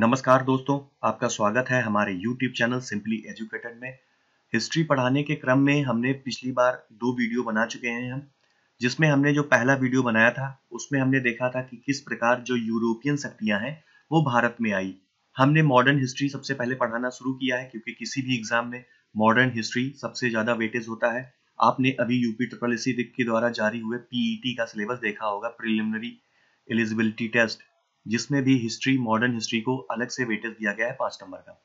नमस्कार दोस्तों आपका स्वागत है हमारे YouTube चैनल सिंपली एजुकेटेड में हिस्ट्री पढ़ाने के क्रम में हमने पिछली बार दो वीडियो बना चुके हैं हम जिसमें हमने जो पहला वीडियो बनाया था उसमें हमने देखा था कि किस प्रकार जो यूरोपियन शक्तियां हैं वो भारत में आई हमने मॉडर्न हिस्ट्री सबसे पहले पढ़ाना शुरू किया है क्योंकि किसी भी एग्जाम में मॉडर्न हिस्ट्री सबसे ज़्यादा वेटेज होता है आपने अभी यूपी ट्रिपल के द्वारा जारी हुए पीईटी का सिलेबस देखा होगा प्रिलिमिनरी एलिजिबिलिटी टेस्ट जिसमें भी हिस्ट्री मॉडर्न हिस्ट्री को अलग से वेटेज दिया गया है पांच नंबर का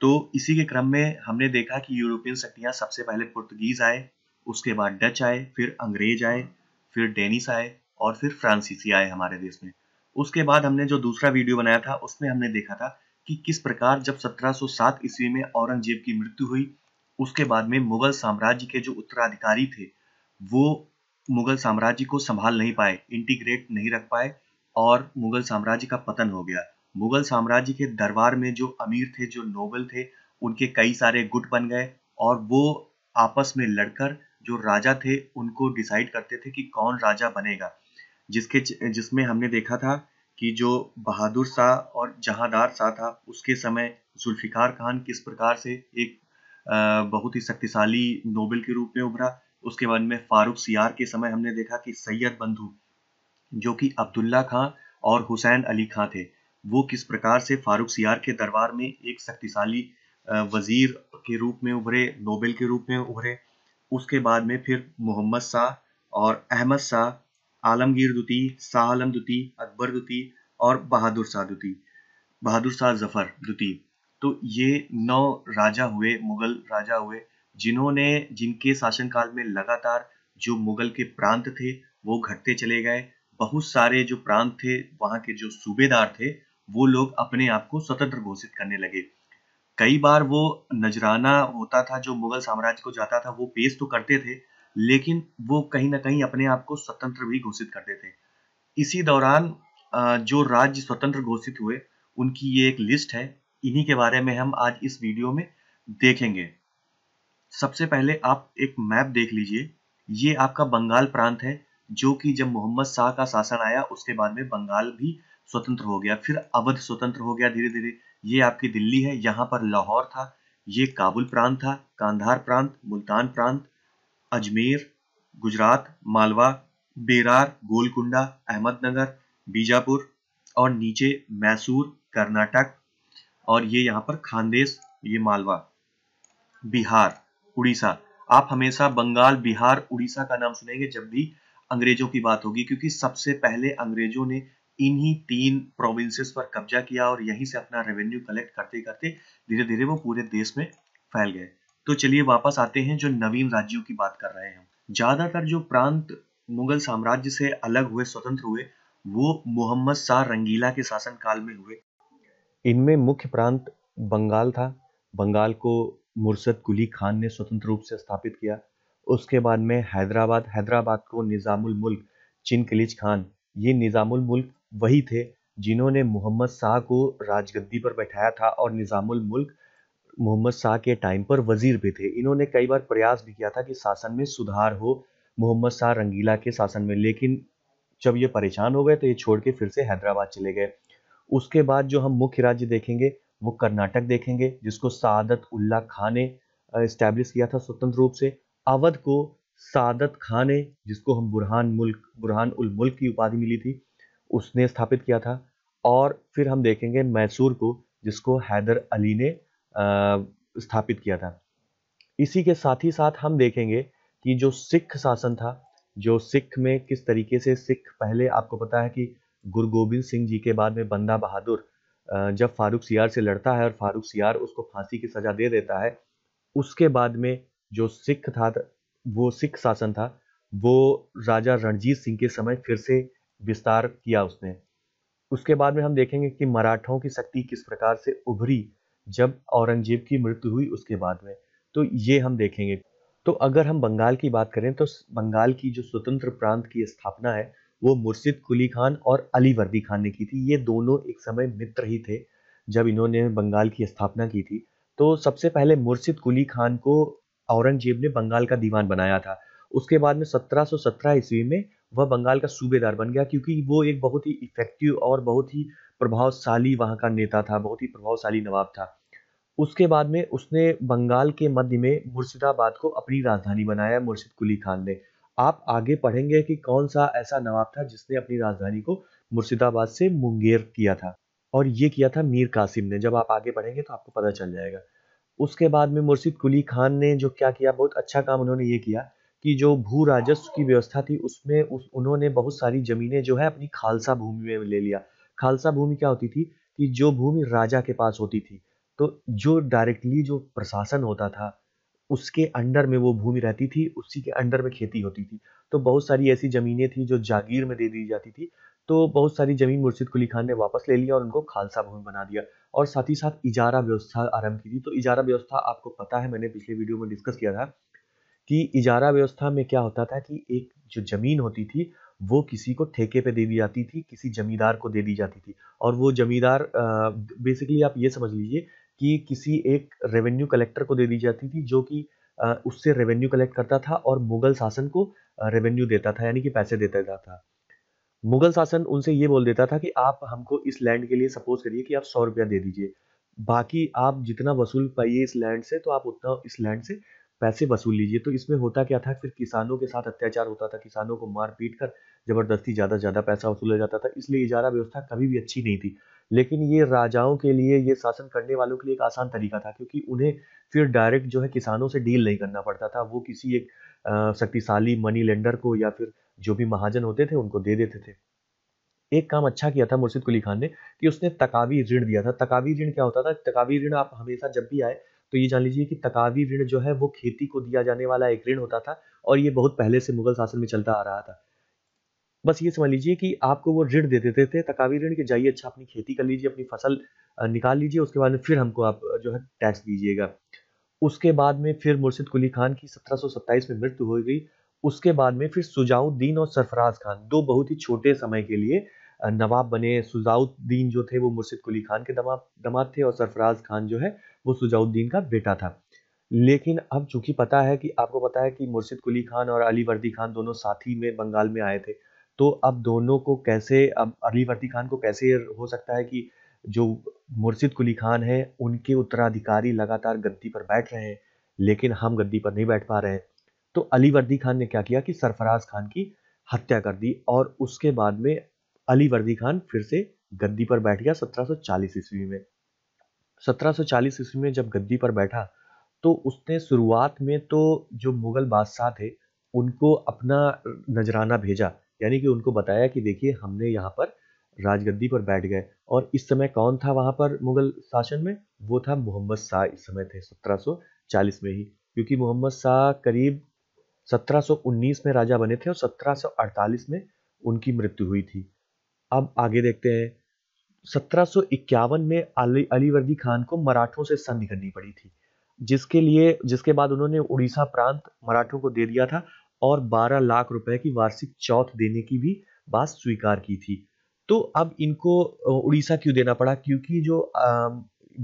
तो इसी के क्रम में हमने देखा कि यूरोपियन शक्तियां सबसे पहले पुर्तगीज आए उसके बाद डच आए फिर अंग्रेज आए फिर डेनिस आए और फिर फ्रांसीसी आए हमारे देश में उसके बाद हमने जो दूसरा वीडियो बनाया था उसमें हमने देखा था कि किस प्रकार जब 1707 ईस्वी में औरंगजेब की मृत्यु हुई उसके बाद में मुगल साम्राज्य के जो उत्तराधिकारी थे वो मुगल साम्राज्य को संभाल नहीं पाए इंटीग्रेट नहीं रख पाए और मुगल साम्राज्य का पतन हो गया मुगल साम्राज्य के दरबार में जो अमीर थे जो नोबल थे उनके कई सारे गुट बन गए और वो आपस में लड़कर जो राजा थे उनको डिसाइड करते थे कि कौन राजा बनेगा जिसके जिसमें हमने देखा था कि जो बहादुर शाह और जहादार शाह था उसके समय जुल्फिकार खान किस प्रकार से एक बहुत ही शक्तिशाली नोबल के रूप में उभरा उसके बाद में फारूक सियार के समय हमने देखा कि सैयद बंधु जो कि अब्दुल्ला खां और हुसैन अली खां थे वो किस प्रकार से फारूक सियार के दरबार में एक शक्तिशाली वजीर के रूप में उभरे नोबेल के रूप में उभरे उसके बाद में फिर मोहम्मद शाह और अहमद शाह आलमगीर दुती शाह आलम दुती अकबर दुती और बहादुर शाह दुती बहादुर शाह जफर दुती तो ये नौ राजा हुए मुगल राजा हुए जिन्होंने जिनके शासनकाल में लगातार जो मुगल के प्रांत थे वो घटते चले गए बहुत सारे जो प्रांत थे वहां के जो सूबेदार थे वो लोग अपने आप को स्वतंत्र घोषित करने लगे कई बार वो नजराना होता था जो मुगल साम्राज्य को जाता था वो पेश तो करते थे लेकिन वो कहीं ना कहीं अपने आप को स्वतंत्र भी घोषित करते थे इसी दौरान जो राज्य स्वतंत्र घोषित हुए उनकी ये एक लिस्ट है इन्हीं के बारे में हम आज इस वीडियो में देखेंगे सबसे पहले आप एक मैप देख लीजिए ये आपका बंगाल प्रांत है जो कि जब मोहम्मद शाह का शासन आया उसके बाद में बंगाल भी स्वतंत्र हो गया फिर अवध स्वतंत्र हो गया धीरे धीरे ये आपकी दिल्ली है यहाँ पर लाहौर था ये काबुल प्रांत था कांधार प्रांत मुल्तान प्रांत अजमेर गुजरात मालवा बेरार गोलकुंडा अहमदनगर बीजापुर और नीचे मैसूर कर्नाटक और ये यहाँ पर खानदेश ये मालवा बिहार उड़ीसा आप हमेशा बंगाल बिहार उड़ीसा का नाम सुनेंगे जब भी अंग्रेजों की बात होगी क्योंकि सबसे पहले अंग्रेजों ने इन्हीं तीन प्रोविंसेस पर कब्जा किया और यहीं से अपना रेवेन्यू कलेक्ट करते करते धीरे धीरे वो पूरे देश में फैल गए तो चलिए वापस आते हैं जो नवीन राज्यों की बात कर रहे हैं ज्यादातर जो प्रांत मुगल साम्राज्य से अलग हुए स्वतंत्र हुए वो मोहम्मद शाह रंगीला के शासन काल में हुए इनमें मुख्य प्रांत बंगाल था बंगाल को मुर्शद कुली खान ने स्वतंत्र रूप से स्थापित किया उसके बाद में हैदराबाद हैदराबाद को निज़ामुल मुल्क कलीज खान ये निज़ामुल मुल्क वही थे जिन्होंने मोहम्मद शाह को राजगद्दी पर बैठाया था और निज़ामुल मुल्क मोहम्मद शाह के टाइम पर वजीर भी थे इन्होंने कई बार प्रयास भी किया था कि शासन में सुधार हो मोहम्मद शाह रंगीला के शासन में लेकिन जब ये परेशान हो गए तो ये छोड़ के फिर से हैदराबाद चले गए उसके बाद जो हम मुख्य राज्य देखेंगे वो कर्नाटक देखेंगे जिसको सादत उल्ला खां ने इस्टेब्लिश किया था स्वतंत्र रूप से अवध को सादत खान ने जिसको हम बुरहान मुल्क बुरहान उल मुल्क की उपाधि मिली थी उसने स्थापित किया था और फिर हम देखेंगे मैसूर को जिसको हैदर अली ने स्थापित किया था इसी के साथ ही साथ हम देखेंगे कि जो सिख शासन था जो सिख में किस तरीके से सिख पहले आपको पता है कि गुरु गोविंद सिंह जी के बाद में बंदा बहादुर जब फारूक सियार से लड़ता है और फारूक सियार उसको फांसी की सज़ा दे देता है उसके बाद में जो सिख था वो सिख शासन था वो राजा रणजीत सिंह के समय फिर से विस्तार किया उसने उसके बाद में हम देखेंगे कि मराठों की शक्ति किस प्रकार से उभरी जब औरंगजेब की मृत्यु हुई उसके बाद में तो ये हम देखेंगे तो अगर हम बंगाल की बात करें तो बंगाल की जो स्वतंत्र प्रांत की स्थापना है वो मुर्शिद कुली खान और अली वर्दी खान ने की थी ये दोनों एक समय मित्र ही थे जब इन्होंने बंगाल की स्थापना की थी तो सबसे पहले मुर्शिद कुली खान को औरंगजेब ने बंगाल का दीवान बनाया था उसके बाद में 1717 ईस्वी में वह बंगाल का सूबेदार बन गया क्योंकि वो एक बहुत ही इफेक्टिव और बहुत ही प्रभावशाली वहाँ का नेता था बहुत ही प्रभावशाली नवाब था उसके बाद में उसने बंगाल के मध्य में मुर्शिदाबाद को अपनी राजधानी बनाया मुर्शिद कुली खान ने आप आगे पढ़ेंगे कि कौन सा ऐसा नवाब था जिसने अपनी राजधानी को मुर्शिदाबाद से मुंगेर किया था और ये किया था मीर कासिम ने जब आप आगे पढ़ेंगे तो आपको पता चल जाएगा उसके बाद में मुर्शिद कुली खान ने जो क्या किया बहुत अच्छा काम उन्होंने ये किया कि जो भू राजस्व की व्यवस्था थी उसमें उस उन्होंने बहुत सारी ज़मीनें जो है अपनी खालसा भूमि में ले लिया खालसा भूमि क्या होती थी कि जो भूमि राजा के पास होती थी तो जो डायरेक्टली जो प्रशासन होता था उसके अंडर में वो भूमि रहती थी उसी के अंडर में खेती होती थी तो बहुत सारी ऐसी ज़मीनें थी जो जागीर में दे दी जाती थी तो बहुत सारी जमीन मुर्शिद कुली खान ने वापस ले लिया और उनको खालसा भवन बना दिया और साथ ही साथ इजारा व्यवस्था आरंभ की थी तो इजारा व्यवस्था आपको पता है मैंने पिछले वीडियो में डिस्कस किया था कि इजारा व्यवस्था में क्या होता था कि एक जो जमीन होती थी वो किसी को ठेके पे दे दी जाती थी किसी जमींदार को दे दी जाती थी और वो जमींदार बेसिकली आप ये समझ लीजिए कि किसी एक रेवेन्यू कलेक्टर को दे दी जाती थी जो कि उससे रेवेन्यू कलेक्ट करता था और मुगल शासन को रेवेन्यू देता था यानी कि पैसे देता था मुगल शासन उनसे ये बोल देता था कि आप हमको इस लैंड के लिए सपोज करिए कि आप सौ रुपया दे दीजिए बाकी आप जितना वसूल पाइए इस लैंड से तो आप उतना इस लैंड से पैसे वसूल लीजिए तो इसमें होता क्या था फिर किसानों के साथ अत्याचार होता था किसानों को मार पीट कर जबरदस्ती ज़्यादा ज़्यादा पैसा वसूला जाता था इसलिए इजारा व्यवस्था कभी भी अच्छी नहीं थी लेकिन ये राजाओं के लिए ये शासन करने वालों के लिए एक आसान तरीका था क्योंकि उन्हें फिर डायरेक्ट जो है किसानों से डील नहीं करना पड़ता था वो किसी एक शक्तिशाली मनी लेंडर को या फिर जो भी महाजन होते थे उनको दे देते थे एक काम अच्छा किया था मुर्शिद कुली खान ने कि उसने तकावी ऋण दिया था तकावी ऋण क्या होता था तकावी ऋण आप हमेशा जब भी आए तो ये जान लीजिए कि तकावी ऋण जो है वो खेती को दिया जाने वाला एक ऋण होता था और ये बहुत पहले से मुगल शासन में चलता आ रहा था बस ये समझ लीजिए कि आपको वो ऋण दे देते थे तकावी ऋण के जाइए अच्छा अपनी खेती कर लीजिए अपनी फसल निकाल लीजिए उसके बाद में फिर हमको आप जो है टैक्स दीजिएगा उसके बाद में फिर मुर्शिद कुली खान की सत्रह में मृत्यु हो गई उसके बाद में फिर सुजाउद्दीन और सरफराज खान दो बहुत ही छोटे समय के लिए नवाब बने सुजाउद्दीन जो थे वो मुर्शिद कुली खान के दमाद दमाद थे और सरफराज खान जो है वो सुजाउद्दीन का बेटा था लेकिन अब चूंकि पता है कि आपको पता है कि मुर्शिद कुली खान और अली वर्दी खान दोनों साथी में बंगाल में आए थे तो अब दोनों को कैसे अब अली वर्दी खान को कैसे हो सकता है कि जो मुर्शिद कुली खान है उनके उत्तराधिकारी लगातार गद्दी पर बैठ रहे हैं लेकिन हम गद्दी पर नहीं बैठ पा रहे हैं तो अली वर्दी खान ने क्या किया कि सरफराज खान की हत्या कर दी और उसके बाद में अली वर्दी खान फिर से गद्दी पर बैठ गया 1740 ईस्वी में 1740 ईस्वी में जब गद्दी पर बैठा तो उसने शुरुआत में तो जो मुगल बादशाह थे उनको अपना नजराना भेजा यानी कि उनको बताया कि देखिए हमने यहाँ पर राजगद्दी पर बैठ गए और इस समय कौन था वहां पर मुगल शासन में वो था मोहम्मद शाह इस समय थे 1740 में ही क्योंकि मोहम्मद शाह करीब 1719 में राजा बने थे और 1748 में उनकी मृत्यु हुई थी अब आगे देखते हैं 1751 में अली अलीवर्दी खान को मराठों से संधि करनी पड़ी थी जिसके लिए जिसके बाद उन्होंने उड़ीसा प्रांत मराठों को दे दिया था और 12 लाख रुपए की वार्षिक चौथ देने की भी बात स्वीकार की थी तो अब इनको उड़ीसा क्यों देना पड़ा क्योंकि जो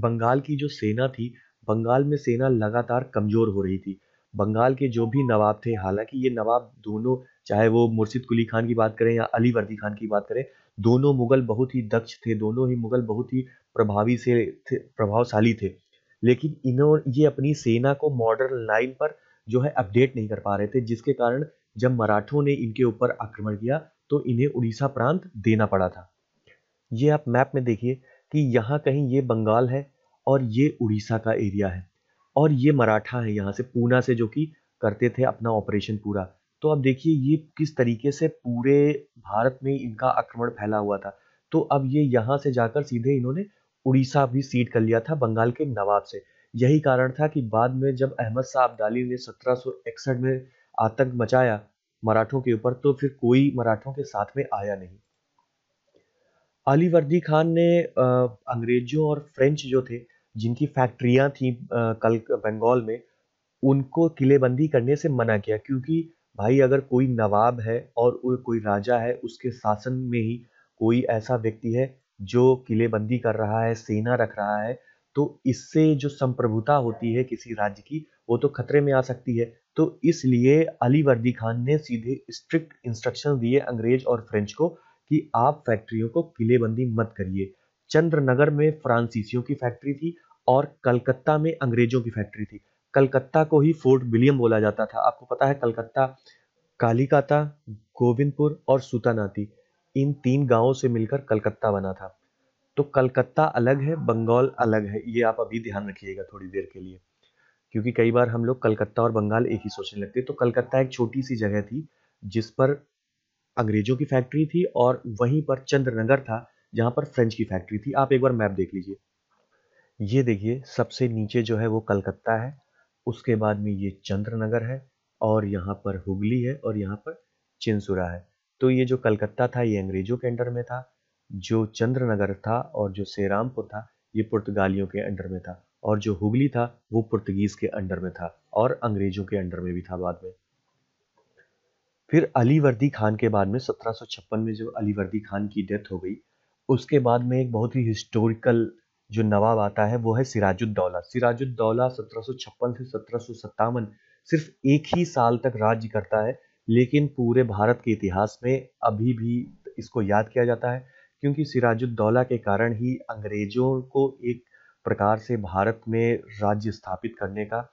बंगाल की जो सेना थी बंगाल में सेना लगातार कमजोर हो रही थी बंगाल के जो भी नवाब थे हालांकि ये नवाब दोनों चाहे वो मुर्शिद कुली खान की बात करें या अली वर्दी खान की बात करें दोनों मुगल बहुत ही दक्ष थे दोनों ही मुगल बहुत ही प्रभावी से थे प्रभावशाली थे लेकिन इन्होंने ये अपनी सेना को मॉडर्न लाइन पर जो है अपडेट नहीं कर पा रहे थे जिसके कारण जब मराठों ने इनके ऊपर आक्रमण किया तो इन्हें उड़ीसा प्रांत देना पड़ा था ये आप मैप में देखिए कि यहाँ कहीं ये बंगाल है और ये उड़ीसा का एरिया है और ये मराठा है यहाँ से पूना से जो कि करते थे अपना ऑपरेशन पूरा तो अब देखिए ये किस तरीके से पूरे भारत में इनका आक्रमण फैला हुआ था तो अब ये यहाँ से जाकर सीधे इन्होंने उड़ीसा भी सीट कर लिया था बंगाल के नवाब से यही कारण था कि बाद में जब अहमद शाह अब्दाली ने सत्रह में आतंक मचाया मराठों के ऊपर तो फिर कोई मराठों के साथ में आया नहीं अलीवर्दी खान ने अंग्रेजों और फ्रेंच जो थे जिनकी फैक्ट्रियां थी कल बंगाल में उनको किलेबंदी करने से मना किया क्योंकि भाई अगर कोई नवाब है और कोई राजा है उसके शासन में ही कोई ऐसा व्यक्ति है जो किलेबंदी कर रहा है सेना रख रहा है तो इससे जो संप्रभुता होती है किसी राज्य की वो तो खतरे में आ सकती है तो इसलिए अली वर्दी खान ने सीधे स्ट्रिक्ट इंस्ट्रक्शन दिए अंग्रेज और फ्रेंच को कि आप फैक्ट्रियों को किलेबंदी मत करिए चंद्रनगर में फ्रांसीसियों की फैक्ट्री थी और कलकत्ता में अंग्रेजों की फैक्ट्री थी कलकत्ता को ही फोर्ट विलियम बोला जाता था आपको पता है कलकत्ता कालीकाता गोविंदपुर और सुतानाती इन तीन गांवों से मिलकर कलकत्ता बना था तो कलकत्ता अलग है बंगाल अलग है ये आप अभी ध्यान रखिएगा थोड़ी देर के लिए क्योंकि कई बार हम लोग कलकत्ता और बंगाल एक ही सोचने लगते तो कलकत्ता एक छोटी सी जगह थी जिस पर अंग्रेजों की फैक्ट्री थी और वहीं पर चंद्रनगर था जहां पर फ्रेंच की फैक्ट्री थी आप एक बार मैप देख लीजिए ये देखिए सबसे नीचे जो है वो कलकत्ता है उसके बाद में ये चंद्रनगर है और यहाँ पर हुगली है और यहाँ पर चिंसुरा है तो ये जो कलकत्ता था ये अंग्रेजों के अंडर में था जो चंद्रनगर था और जो सेरामपुर था ये पुर्तगालियों के अंडर में था और जो हुगली था वो पुर्तगीज के अंडर में था और अंग्रेजों के अंडर में भी था बाद में फिर अली वर्दी खान के बाद में 1756 में जो अली वर्दी खान की डेथ हो गई उसके बाद में एक बहुत ही हिस्टोरिकल जो नवाब आता है वो है सिराजुद्दौला सिराजुद्दौला सत्रह से सत्रह सिर्फ एक ही साल तक राज्य करता है लेकिन पूरे भारत के इतिहास में अभी भी इसको याद किया जाता है क्योंकि सिराजुद्दौला के कारण ही अंग्रेजों को एक प्रकार से भारत में राज्य स्थापित करने का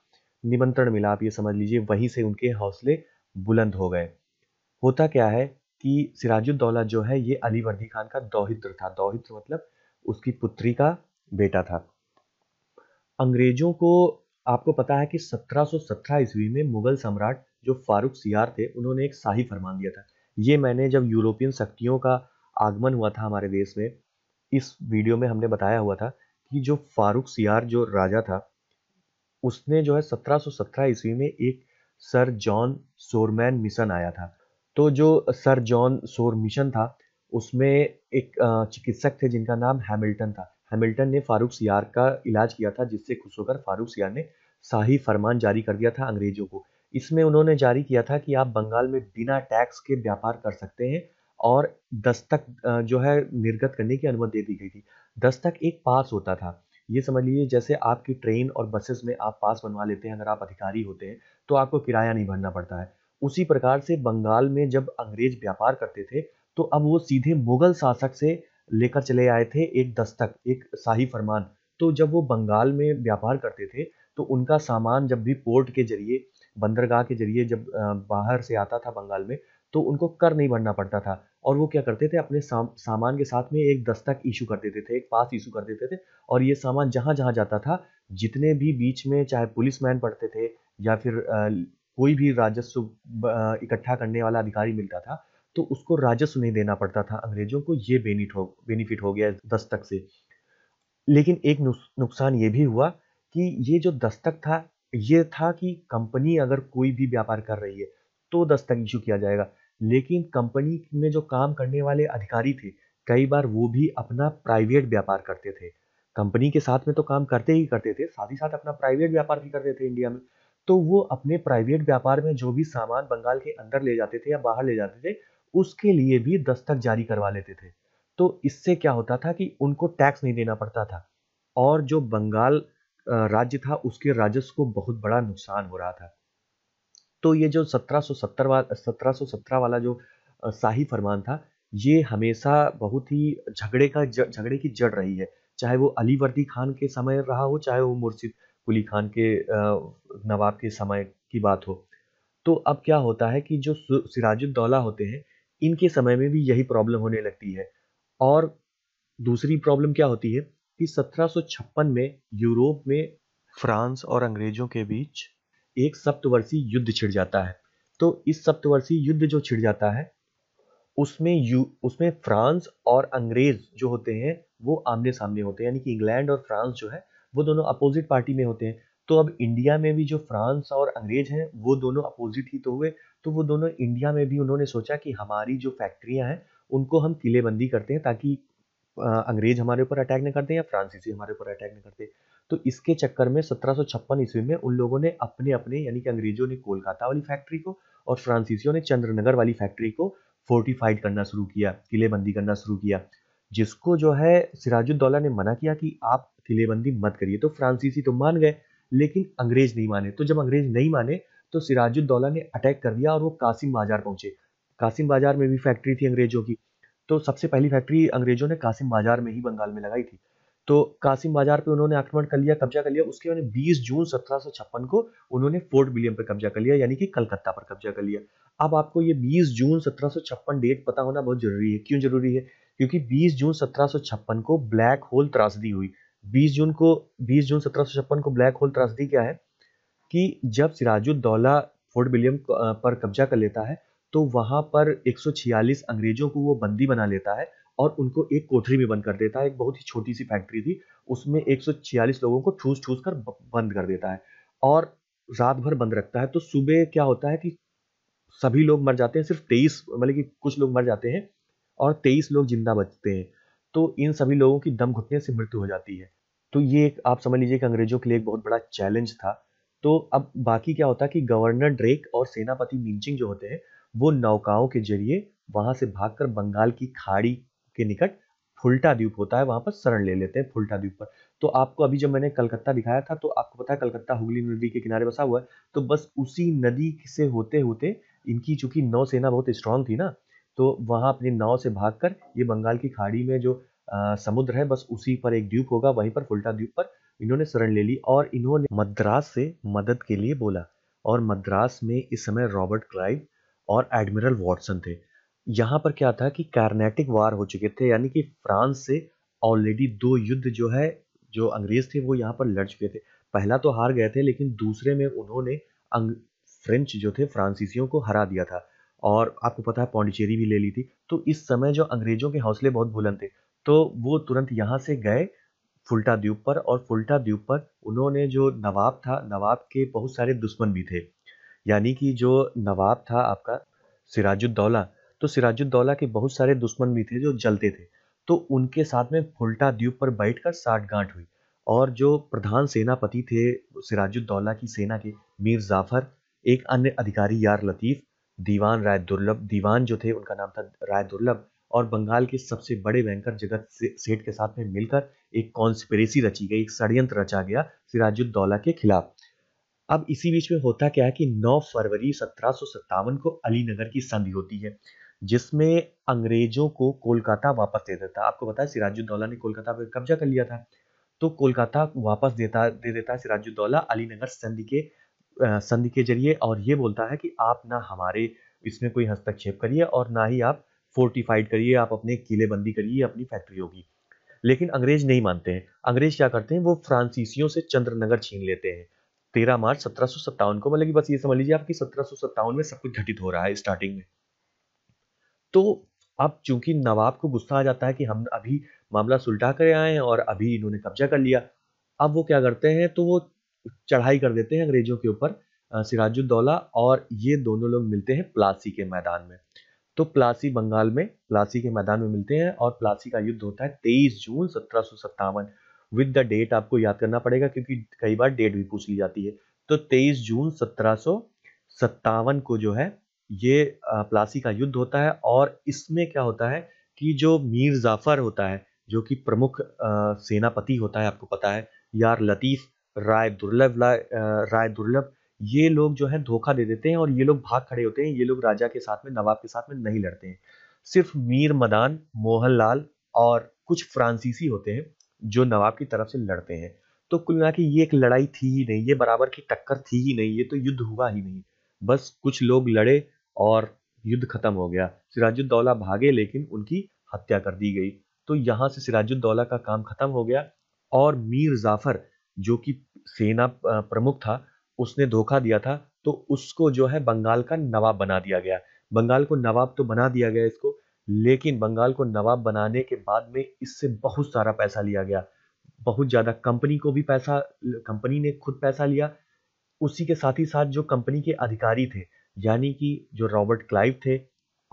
निमंत्रण मिला आप ये समझ लीजिए वहीं से उनके हौसले बुलंद हो गए होता क्या है कि सिराजुद्दौला जो है ये अली वर्दी खान का दौहित्र था दौहित्र मतलब उसकी पुत्री का बेटा था अंग्रेजों को आपको पता है कि 1717 ईस्वी में मुगल सम्राट जो फारूक सियार थे उन्होंने एक शाही फरमान दिया था ये मैंने जब यूरोपियन शक्तियों का आगमन हुआ था हमारे देश में इस वीडियो में हमने बताया हुआ था कि जो फारूक सियार जो राजा था उसने जो है 1717 ईस्वी में एक सर जॉन सोरमैन मिशन आया था तो जो सर जॉन सोर मिशन था उसमें एक चिकित्सक थे जिनका नाम हैमिल्टन था हैमिल्टन ने फारूक सियार का इलाज किया था जिससे खुश होकर फारूक सियार ने शाही फरमान जारी कर दिया था अंग्रेजों को इसमें उन्होंने जारी किया था कि आप बंगाल में बिना टैक्स के व्यापार कर सकते हैं और दस्तक जो है निर्गत करने की अनुमति दे दी गई थी दस्तक एक पास होता था ये समझ लीजिए जैसे आपकी ट्रेन और बसेस में आप पास बनवा लेते हैं अगर आप अधिकारी होते हैं तो आपको किराया नहीं भरना पड़ता है उसी प्रकार से बंगाल में जब अंग्रेज व्यापार करते थे तो अब वो सीधे मुगल शासक से लेकर चले आए थे एक दस्तक एक शाही फरमान तो जब वो बंगाल में व्यापार करते थे तो उनका सामान जब भी पोर्ट के जरिए बंदरगाह के जरिए जब बाहर से आता था बंगाल में तो उनको कर नहीं भरना पड़ता था और वो क्या करते थे अपने साम, सामान के साथ में एक दस्तक इशू कर देते थे एक पास इशू कर देते थे और ये सामान जहाँ जहाँ जाता था जितने भी बीच में चाहे पुलिस मैन पड़ते थे या फिर कोई भी राजस्व इकट्ठा करने वाला अधिकारी मिलता था तो उसको राजस्व नहीं देना पड़ता था अंग्रेजों को ये बेनिट हो बेनिफिट हो गया दस्तक से लेकिन एक नुकसान ये भी हुआ कि ये जो दस्तक था ये था कि कंपनी अगर कोई भी व्यापार कर रही है तो दस्तक इशू किया जाएगा लेकिन कंपनी में जो काम करने वाले अधिकारी थे कई बार वो भी अपना प्राइवेट व्यापार करते थे कंपनी के साथ में तो काम करते ही करते थे साथ ही साथ अपना प्राइवेट व्यापार भी करते थे इंडिया में तो वो अपने प्राइवेट व्यापार में जो भी सामान बंगाल के अंदर ले जाते थे या बाहर ले जाते थे उसके लिए भी दस्तक जारी करवा लेते थे तो इससे क्या होता था कि उनको टैक्स नहीं देना पड़ता था और जो बंगाल राज्य था उसके राजस्व को बहुत बड़ा नुकसान हो रहा था तो ये जो 1770 वाला 1717 वाला जो शाही फरमान था ये हमेशा बहुत ही झगड़े का झगड़े की जड़ रही है चाहे वो अलीवर्दी खान के समय रहा हो चाहे वो मुर्शिद कुली खान के नवाब के समय की बात हो तो अब क्या होता है कि जो सिराजुद्दौला होते हैं इनके समय में भी यही प्रॉब्लम होने लगती है और दूसरी प्रॉब्लम क्या होती है कि 1756 में यूरोप में फ्रांस और अंग्रेजों के बीच एक सप्तवर्षीय युद्ध छिड़ जाता है तो इस सप्तवर्षीय युद्ध जो छिड़ जाता है उसमें यू उसमें फ्रांस और अंग्रेज जो होते हैं वो आमने सामने होते हैं यानी कि इंग्लैंड और फ्रांस जो है वो दोनों अपोजिट पार्टी में होते हैं तो अब इंडिया में भी जो फ्रांस और अंग्रेज हैं वो दोनों अपोजिट ही तो हुए तो वो दोनों इंडिया में भी उन्होंने सोचा कि हमारी जो फैक्ट्रियां हैं उनको हम किलेबंदी करते हैं ताकि अंग्रेज हमारे ऊपर अटैक नहीं करते या फ्रांसीसी हमारे ऊपर अटैक नहीं करते तो इसके चक्कर में सत्रह ईस्वी में उन लोगों ने अपने अपने यानी कि अंग्रेजों ने कोलकाता वाली फैक्ट्री को और फ्रांसीसियों ने चंद्रनगर वाली फैक्ट्री को फोर्टिफाइड करना शुरू किया किलेबंदी करना शुरू किया जिसको जो है सिराजुद्दौला ने मना किया कि आप किलेबंदी मत करिए तो फ्रांसीसी तो मान गए लेकिन अंग्रेज नहीं माने तो जब अंग्रेज नहीं माने तो सिराजुद्दौला ने अटैक कर दिया और वो कासिम बाजार पहुंचे कासिम बाजार में भी फैक्ट्री थी अंग्रेजों की तो सबसे पहली फैक्ट्री अंग्रेजों ने कासिम बाजार में ही बंगाल में लगाई थी तो कासिम बाजार पे उन्होंने आक्रमण कर लिया कब्जा कर लिया उसके बाद 20 जून सत्रह को उन्होंने फोर्ट विलियम पर कब्जा कर लिया यानी कि कलकत्ता पर कब्जा कर लिया अब आपको ये 20 जून सत्रह डेट पता होना बहुत जरूरी है क्यों जरूरी है क्योंकि 20 जून सत्रह को ब्लैक होल त्रासदी हुई 20 जून को 20 जून सत्रह को ब्लैक होल त्रासदी क्या है कि जब सिराजुद्दौला फोर्ट विलियम पर कब्जा कर लेता है तो वहां पर 146 अंग्रेजों को वो बंदी बना लेता है और उनको एक कोठरी में बंद कर देता है एक बहुत ही छोटी सी फैक्ट्री थी उसमें 146 लोगों को ठूस ठूस कर बंद कर देता है और रात भर बंद रखता है तो सुबह क्या होता है कि सभी लोग मर जाते हैं सिर्फ तेईस मतलब कि कुछ लोग मर जाते हैं और तेईस लोग जिंदा बचते हैं तो इन सभी लोगों की दम घुटने से मृत्यु हो जाती है तो ये एक आप समझ लीजिए कि अंग्रेजों के लिए एक बहुत बड़ा चैलेंज था तो अब बाकी क्या होता कि गवर्नर ड्रेक और सेनापति मिंचिंग जो होते हैं वो नौकाओं के जरिए वहां से भागकर बंगाल की खाड़ी के निकट फुलटा द्वीप होता है वहां पर शरण ले लेते हैं फुलटा द्वीप पर तो आपको अभी जब मैंने कलकत्ता दिखाया था तो आपको पता है कलकत्ता हुगली नदी के किनारे बसा हुआ है तो बस उसी नदी से होते होते इनकी चूंकि नौसेना बहुत स्ट्रांग थी ना तो वहाँ अपनी नाव से भाग कर ये बंगाल की खाड़ी में जो आ, समुद्र है बस उसी पर एक द्वीप होगा वहीं पर फुलटा द्वीप पर इन्होंने शरण ले ली और इन्होंने मद्रास से मदद के लिए बोला और मद्रास में इस समय रॉबर्ट क्लाइव और एडमिरल वॉटसन थे यहाँ पर क्या था कि कार्नेटिक वार हो चुके थे यानी कि फ्रांस से ऑलरेडी दो युद्ध जो है जो अंग्रेज थे वो यहाँ पर लड़ चुके थे पहला तो हार गए थे लेकिन दूसरे में उन्होंने फ्रेंच जो थे फ्रांसीसियों को हरा दिया था और आपको पता है पौंडिचेरी भी ले ली थी तो इस समय जो अंग्रेजों के हौसले बहुत बुलंद थे तो वो तुरंत यहाँ से गए फुलटा द्वीप पर और फुलटा द्वीप पर उन्होंने जो नवाब था नवाब के बहुत सारे दुश्मन भी थे यानी कि जो नवाब था आपका सिराजुद्दौला तो सिराजुद्दौला के बहुत सारे दुश्मन भी थे जो जलते थे तो उनके साथ में फुलटा द्वीप पर बैठ कर साठगांठ हुई और जो प्रधान सेनापति थे सिराजुद्दौला की सेना के मीर जाफर एक अन्य अधिकारी यार लतीफ़ दीवान राय दुर्लभ दीवान जो थे उनका नाम था राय दुर्लभ और बंगाल के सबसे बड़े बैंकर जगत सेठ के साथ में मिलकर एक कॉन्स्पिरेसी रची गई एक षडयंत्र रचा गया सिराजुद्दौला के खिलाफ अब इसी बीच में होता क्या है कि 9 फरवरी सत्रह को अलीनगर की संधि होती है जिसमें अंग्रेजों को कोलकाता वापस दे देता आपको पता है सिराजुद्दौला ने कोलकाता पर कब्जा कर लिया था तो कोलकाता वापस देता दे देता है सिराजुद्दौला अलीनगर संधि के संधि के जरिए और ये बोलता है कि आप ना हमारे इसमें कोई हस्तक्षेप करिए और ना ही आप फोर्टिफाइड करिए आप अपने किलेबंदी करिए अपनी फैक्ट्रियों की लेकिन अंग्रेज नहीं मानते हैं अंग्रेज क्या करते हैं वो फ्रांसीसियों से चंद्रनगर छीन लेते हैं तेरह मार्च सत्रह को मतलब कि बस ये समझ लीजिए आपकी सत्रह में सब कुछ घटित हो रहा है स्टार्टिंग में तो अब चूंकि नवाब को गुस्सा आ जाता है कि हम अभी मामला सुलटा कर आए हैं और अभी इन्होंने कब्जा कर लिया अब वो क्या करते हैं तो वो चढ़ाई कर देते हैं अंग्रेजों के ऊपर सिराजुद्दौला और ये दोनों लोग मिलते हैं प्लासी के मैदान में तो प्लासी बंगाल में प्लासी के मैदान में मिलते हैं और प्लासी का युद्ध होता है तेईस जून सत्रह विद द डेट आपको याद करना पड़ेगा क्योंकि कई बार डेट भी पूछ ली जाती है तो 23 जून सत्रह को जो है ये प्लासी का युद्ध होता है और इसमें क्या होता है कि जो मीर जाफर होता है जो कि प्रमुख सेनापति होता है आपको पता है यार लतीफ़ राय दुर्लभ राय दुर्लभ ये लोग जो है धोखा दे देते हैं और ये लोग भाग खड़े होते हैं ये लोग राजा के साथ में नवाब के साथ में नहीं लड़ते हैं सिर्फ मीर मदान मोहनलाल और कुछ फ्रांसीसी होते हैं जो नवाब की तरफ से लड़ते हैं तो कुल मिला ये एक लड़ाई थी ही नहीं ये बराबर की टक्कर थी ही नहीं ये तो युद्ध हुआ ही नहीं बस कुछ लोग लड़े और युद्ध खत्म हो गया सिराजुद्दौला भागे लेकिन उनकी हत्या कर दी गई तो यहाँ से सिराजुद्दौला का काम खत्म हो गया और मीर जाफर जो कि सेना प्रमुख था उसने धोखा दिया था तो उसको जो है बंगाल का नवाब बना दिया गया बंगाल को नवाब तो बना दिया गया इसको लेकिन बंगाल को नवाब बनाने के बाद में इससे बहुत सारा पैसा लिया गया बहुत ज़्यादा कंपनी को भी पैसा कंपनी ने खुद पैसा लिया उसी के साथ ही साथ जो कंपनी के अधिकारी थे यानी कि जो रॉबर्ट क्लाइव थे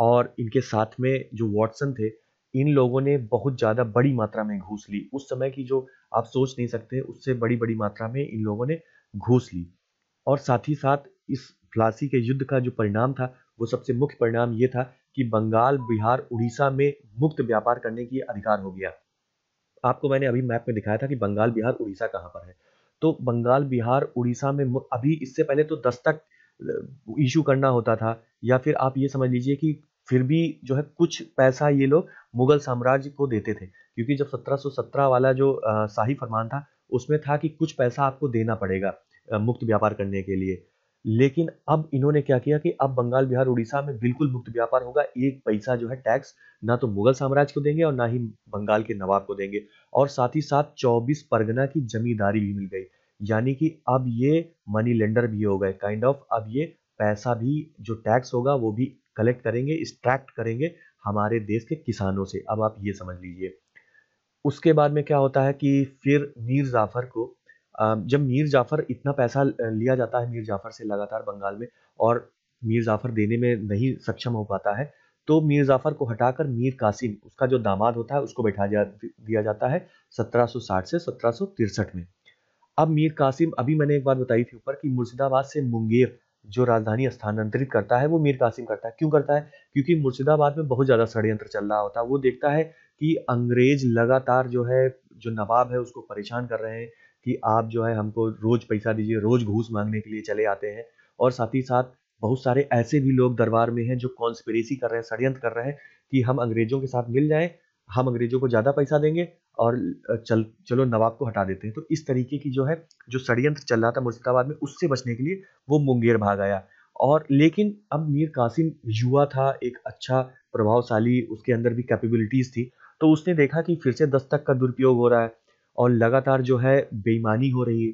और इनके साथ में जो वॉटसन थे इन लोगों ने बहुत ज़्यादा बड़ी मात्रा में घूस ली उस समय की जो आप सोच नहीं सकते उससे बड़ी बड़ी मात्रा में इन लोगों ने घूस ली और साथ ही साथ इस फ्लासी के युद्ध का जो परिणाम था वो सबसे मुख्य परिणाम ये था कि बंगाल बिहार उड़ीसा में मुक्त व्यापार करने की अधिकार हो गया आपको मैंने अभी मैप में दिखाया था कि बंगाल बिहार उड़ीसा कहाँ पर है तो बंगाल बिहार उड़ीसा में अभी इससे पहले तो दस्तक इशू करना होता था या फिर आप ये समझ लीजिए कि फिर भी जो है कुछ पैसा ये लोग मुगल साम्राज्य को देते थे क्योंकि जब 1717 वाला जो शाही फरमान था उसमें था कि कुछ पैसा आपको देना पड़ेगा मुक्त व्यापार करने के लिए लेकिन अब इन्होंने क्या किया कि अब बंगाल बिहार उड़ीसा में बिल्कुल मुक्त व्यापार होगा एक पैसा जो है टैक्स ना तो मुगल साम्राज्य को देंगे और ना ही बंगाल के नवाब को देंगे और साथ ही साथ 24 परगना की जमींदारी भी मिल गई यानी कि अब ये मनी लेंडर भी हो गए काइंड ऑफ अब ये पैसा भी जो टैक्स होगा वो भी कलेक्ट करेंगे एक्सट्रैक्ट करेंगे हमारे देश के किसानों से अब आप ये समझ लीजिए उसके बाद में क्या होता है कि फिर मीर जाफ़र को जब मीर जाफ़र इतना पैसा लिया जाता है मीर जाफ़र से लगातार बंगाल में और मीर जाफ़र देने में नहीं सक्षम हो पाता है तो मीर जाफ़र को हटाकर मीर कासिम उसका जो दामाद होता है उसको बैठा जा, दिया जाता है 1760 से सत्रह में अब मीर कासिम अभी मैंने एक बात बताई थी ऊपर कि मुर्शिदाबाद से मुंगेर जो राजधानी स्थानांतरित करता है वो मीर कासिम करता है क्यों करता है क्योंकि मुर्शिदाबाद में बहुत ज़्यादा षड्यंत्र चल रहा होता है वो देखता है कि अंग्रेज लगातार जो है जो नवाब है उसको परेशान कर रहे हैं कि आप जो है हमको रोज पैसा दीजिए रोज घूस मांगने के लिए चले आते हैं और साथ ही साथ बहुत सारे ऐसे भी लोग दरबार में हैं जो कॉन्स्पिरेसी कर रहे हैं षडयंत्र कर रहे हैं कि हम अंग्रेजों के साथ मिल जाएं हम अंग्रेजों को ज़्यादा पैसा देंगे और चल चलो नवाब को हटा देते हैं तो इस तरीके की जो है जो षडयंत्र चल रहा था मुर्शिदाबाद में उससे बचने के लिए वो मुंगेर भाग आया और लेकिन अब मीर कासिम युवा था एक अच्छा प्रभावशाली उसके अंदर भी कैपेबिलिटीज़ थी तो उसने देखा कि फिर से दस्तक का दुरुपयोग हो रहा है और लगातार जो है बेईमानी हो रही है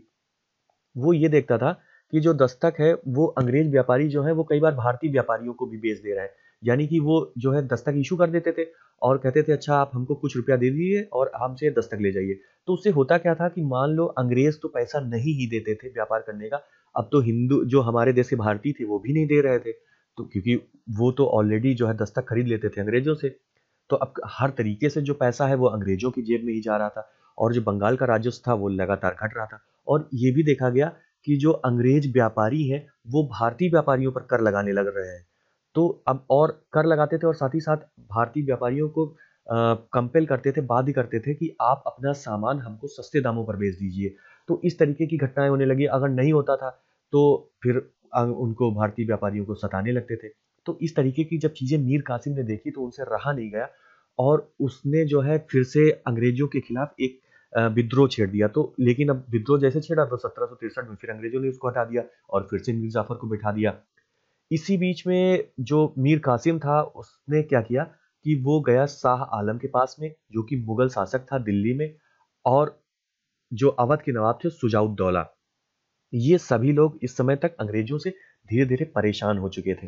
वो ये देखता था कि जो दस्तक है वो अंग्रेज व्यापारी जो है वो कई बार भारतीय व्यापारियों को भी बेच दे रहा है यानी कि वो जो है दस्तक इशू कर देते थे और कहते थे अच्छा आप हमको कुछ रुपया दे दीजिए और हमसे दस्तक ले जाइए तो उससे होता क्या था कि मान लो अंग्रेज तो पैसा नहीं ही देते थे व्यापार करने का अब तो हिंदू जो हमारे देश के भारतीय थे वो भी नहीं दे रहे थे तो क्योंकि वो तो ऑलरेडी जो है दस्तक खरीद लेते थे अंग्रेजों से तो अब हर तरीके से जो पैसा है वो अंग्रेजों की जेब में ही जा रहा था और जो बंगाल का राजस्व था वो लगातार घट रहा था और ये भी देखा गया कि जो अंग्रेज व्यापारी हैं वो भारतीय व्यापारियों पर कर लगाने लग रहे हैं तो अब और कर लगाते थे और साथ ही साथ भारतीय व्यापारियों को कंपेल करते थे बाध्य करते थे कि आप अपना सामान हमको सस्ते दामों पर बेच दीजिए तो इस तरीके की घटनाएं होने लगी अगर नहीं होता था तो फिर उनको भारतीय व्यापारियों को सताने लगते थे तो इस तरीके की जब चीज़ें मीर कासिम ने देखी तो उनसे रहा नहीं गया और उसने जो है फिर से अंग्रेजों के खिलाफ एक विद्रोह छेड़ दिया तो लेकिन अब विद्रोह जैसे छेड़ा तो सत्रह तिरसठ में फिर अंग्रेजों ने उसको हटा दिया और फिर से मीर जाफर को बिठा दिया इसी बीच में जो मीर कासिम था उसने क्या किया कि वो गया शाह आलम के पास में जो कि मुगल शासक था दिल्ली में और जो अवध के नवाब थे सुजाउद्दौला ये सभी लोग इस समय तक अंग्रेजों से धीरे धीरे परेशान हो चुके थे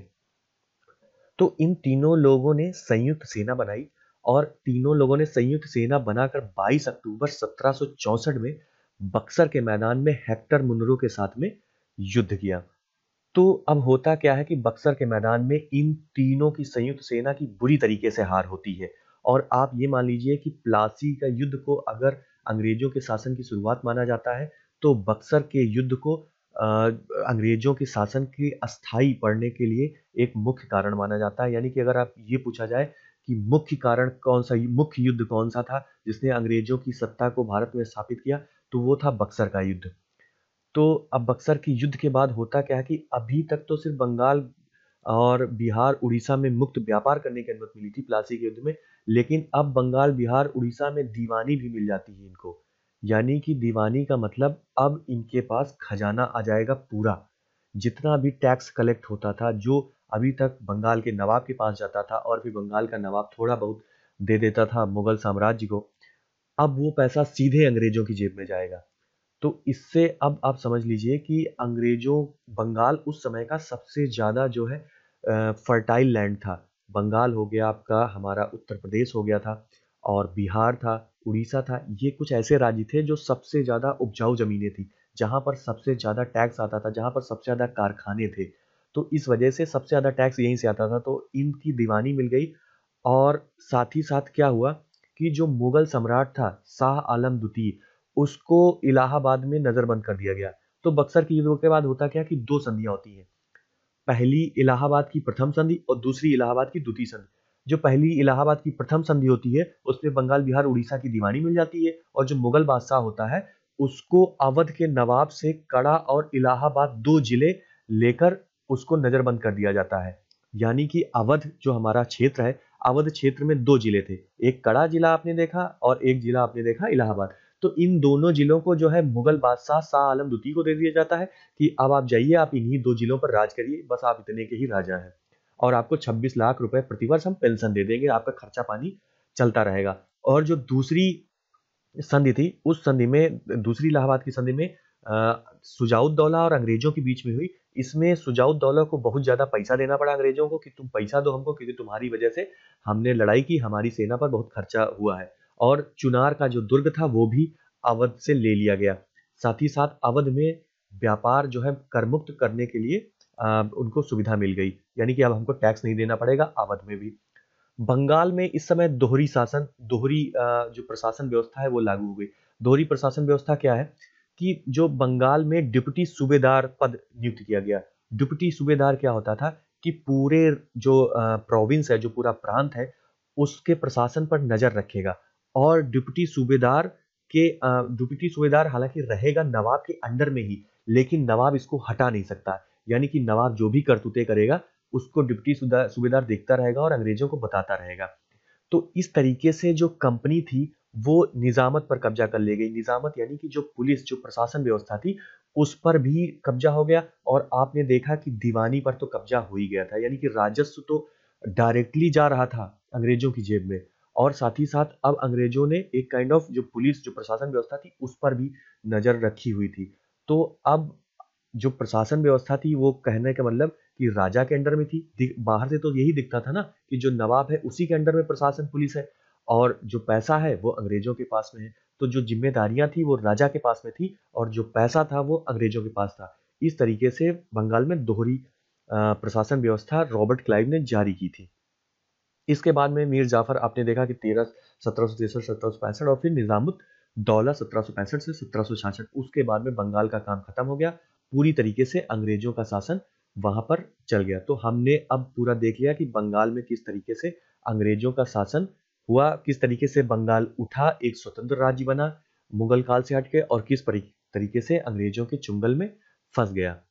तो इन तीनों लोगों ने संयुक्त सेना बनाई और तीनों लोगों ने संयुक्त सेना बनाकर 22 अक्टूबर 1764 में बक्सर के मैदान में हेक्टर मुनरो के साथ में युद्ध किया तो अब होता क्या है कि बक्सर के मैदान में इन तीनों की संयुक्त सेना की बुरी तरीके से हार होती है और आप ये मान लीजिए कि प्लासी का युद्ध को अगर अंग्रेजों के शासन की शुरुआत माना जाता है तो बक्सर के युद्ध को अंग्रेजों के शासन की अस्थाई पड़ने के लिए एक मुख्य कारण माना जाता है यानी कि अगर आप ये पूछा जाए कि मुख्य कारण कौन सा मुख्य युद्ध कौन सा था जिसने अंग्रेजों की सत्ता को भारत में स्थापित किया तो वो था बक्सर का युद्ध तो अब बक्सर की युद्ध के बाद होता क्या है कि अभी तक तो सिर्फ बंगाल और बिहार उड़ीसा में मुक्त व्यापार करने की अनुमति मिली थी प्लासी के युद्ध में लेकिन अब बंगाल बिहार उड़ीसा में दीवानी भी मिल जाती है इनको यानी कि दीवानी का मतलब अब इनके पास खजाना आ जाएगा पूरा जितना भी टैक्स कलेक्ट होता था जो अभी तक बंगाल के नवाब के पास जाता था और फिर बंगाल का नवाब थोड़ा बहुत दे देता था मुगल साम्राज्य को अब वो पैसा सीधे अंग्रेजों की जेब में जाएगा तो इससे अब आप समझ लीजिए कि अंग्रेजों बंगाल उस समय का सबसे ज़्यादा जो है फर्टाइल लैंड था बंगाल हो गया आपका हमारा उत्तर प्रदेश हो गया था और बिहार था उड़ीसा था ये कुछ ऐसे राज्य थे जो सबसे ज़्यादा उपजाऊ ज़मीनें थी जहां पर सबसे ज़्यादा टैक्स आता था जहां पर सबसे ज़्यादा कारखाने थे तो इस वजह से सबसे ज़्यादा टैक्स यहीं से आता था तो इनकी दीवानी मिल गई और साथ ही साथ क्या हुआ कि जो मुग़ल सम्राट था शाह आलम द्वितीय उसको इलाहाबाद में नज़रबंद कर दिया गया तो बक्सर की युद्ध के बाद होता क्या कि दो संधियां होती हैं पहली इलाहाबाद की प्रथम संधि और दूसरी इलाहाबाद की द्वितीय संधि जो पहली इलाहाबाद की प्रथम संधि होती है उसमें बंगाल बिहार उड़ीसा की दीवानी मिल जाती है और जो मुगल बादशाह होता है उसको अवध के नवाब से कड़ा और इलाहाबाद दो जिले लेकर उसको नजरबंद कर दिया जाता है यानी कि अवध जो हमारा क्षेत्र है अवध क्षेत्र में दो जिले थे एक कड़ा जिला आपने देखा और एक जिला आपने देखा इलाहाबाद तो इन दोनों जिलों को जो है मुगल बादशाह शाह आलम द्वितीय को दे दिया जाता है कि अब आप जाइए आप इन्हीं दो जिलों पर राज करिए बस आप इतने के ही राजा हैं और आपको 26 लाख रुपए प्रतिवर्ष हम पेंशन दे देंगे आपका खर्चा पानी चलता रहेगा और जो दूसरी संधि थी उस संधि में दूसरी इलाहाबाद की संधि में सुजाउद्दौला और अंग्रेजों के बीच में हुई इसमें सुजाउद्दौला को बहुत ज़्यादा पैसा देना पड़ा अंग्रेजों को कि तुम पैसा दो हमको क्योंकि तुम्हारी वजह से हमने लड़ाई की हमारी सेना पर बहुत खर्चा हुआ है और चुनार का जो दुर्ग था वो भी अवध से ले लिया गया साथ ही साथ अवध में व्यापार जो है करमुक्त करने के लिए उनको सुविधा मिल गई यानी कि अब हमको टैक्स नहीं देना पड़ेगा अवध में भी बंगाल में इस समय दोहरी शासन दोहरी जो प्रशासन व्यवस्था है वो लागू हो गई दोहरी प्रशासन व्यवस्था क्या है कि जो बंगाल में डिप्टी सूबेदार पद नियुक्त किया गया डिप्टी सूबेदार क्या होता था कि पूरे जो प्रोविंस है जो पूरा प्रांत है उसके प्रशासन पर नजर रखेगा और डिप्टी सूबेदार के डिप्टी सूबेदार हालांकि रहेगा नवाब के अंडर में ही लेकिन नवाब इसको हटा नहीं सकता यानी कि नवाब जो भी करतूते करेगा उसको डिप्टी सूबेदार देखता रहेगा और अंग्रेजों को बताता रहेगा तो इस तरीके से जो कंपनी थी वो निज़ामत पर कब्जा कर ले गई निज़ामत यानी कि जो पुलिस जो प्रशासन व्यवस्था थी उस पर भी कब्जा हो गया और आपने देखा कि दीवानी पर तो कब्जा हो ही गया था यानी कि राजस्व तो डायरेक्टली जा रहा था अंग्रेजों की जेब में और साथ ही साथ अब अंग्रेजों ने एक काइंड kind ऑफ of जो पुलिस जो प्रशासन व्यवस्था थी उस पर भी नज़र रखी हुई थी तो अब जो प्रशासन व्यवस्था थी वो कहने का मतलब कि राजा के अंडर में थी बाहर से तो यही दिखता था ना कि जो नवाब है उसी के अंडर में प्रशासन पुलिस है और जो पैसा है वो अंग्रेजों के पास में है तो जो जिम्मेदारियां थी वो राजा के पास में थी और जो पैसा था वो अंग्रेजों के पास था इस तरीके से बंगाल में दोहरी प्रशासन व्यवस्था रॉबर्ट क्लाइव ने जारी की थी इसके बाद में मीर जाफर आपने देखा कि तेरह सत्रह सौ तिरसठ सत्रह सौ पैंसठ और फिर निजामुद दौला सत्रह सौ पैंसठ से सत्रह उसके बाद में बंगाल का काम खत्म हो गया पूरी तरीके से अंग्रेजों का शासन वहां पर चल गया तो हमने अब पूरा देख लिया कि बंगाल में किस तरीके से अंग्रेजों का शासन हुआ किस तरीके से बंगाल उठा एक स्वतंत्र राज्य बना मुगल काल से हटके और किस तरीके से अंग्रेजों के चुंगल में फंस गया